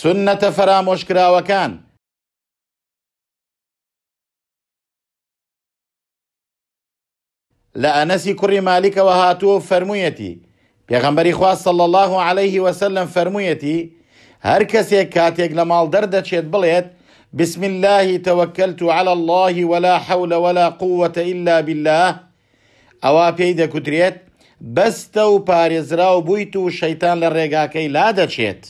سنەتە فەرامۆشکراوەکان لە ئەنەسی كري مالك وهاتو فرميتي پێغەمبەری خواست صل الله عليه وسلم فەرموویەتی هەر کەسێک کاتێک لە ماڵ دەردەچێت بڵێت بسم الله توكلت على الله ولا حول ولا قوة إلا بالله ئەوا پێی دەکوترێت بستو و پارێزرا و بوویت و شەیتان لە لا دەچێت.